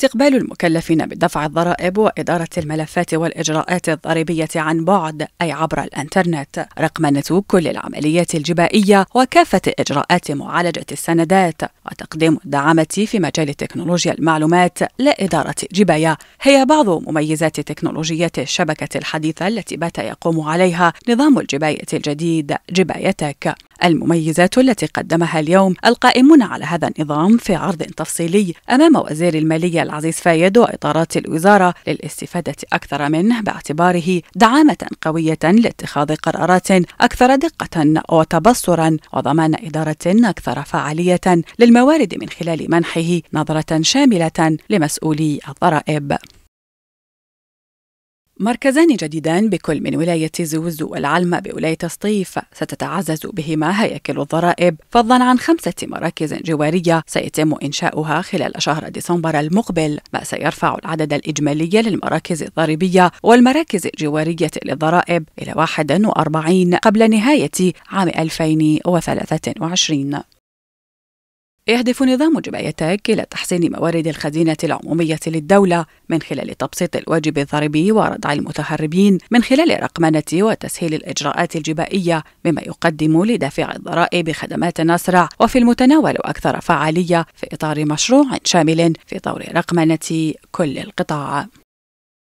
استقبال المكلفين بدفع الضرائب وإدارة الملفات والإجراءات الضريبية عن بعد أي عبر الإنترنت رقمنة كل العمليات الجبائية وكافة إجراءات معالجة السندات وتقديم الدعامة في مجال تكنولوجيا المعلومات لإدارة جباية الجباية هي بعض مميزات تكنولوجيات الشبكة الحديثة التي بات يقوم عليها نظام الجباية الجديد جبايتك المميزات التي قدمها اليوم القائمون على هذا النظام في عرض تفصيلي امام وزير الماليه العزيز فايد واطارات الوزاره للاستفاده اكثر منه باعتباره دعامه قويه لاتخاذ قرارات اكثر دقه وتبصرا وضمان اداره اكثر فعاليه للموارد من خلال منحه نظره شامله لمسؤولي الضرائب. مركزان جديدان بكل من ولاية زوز والعلمة بولاية الصيف ستتعزز بهما هياكل الضرائب فضلا عن خمسة مراكز جوارية سيتم إنشاؤها خلال شهر ديسمبر المقبل ما سيرفع العدد الإجمالي للمراكز الضريبية والمراكز الجوارية للضرائب إلى 41 قبل نهاية عام 2023 يهدف نظام جبايتك إلى تحسين موارد الخزينة العمومية للدولة من خلال تبسيط الواجب الضريبي وردع المتهربين من خلال رقمنة وتسهيل الإجراءات الجبائية مما يقدم لدفع الضرائب خدمات أسرع وفي المتناول أكثر فعالية في إطار مشروع شامل في طور رقمنة كل القطاع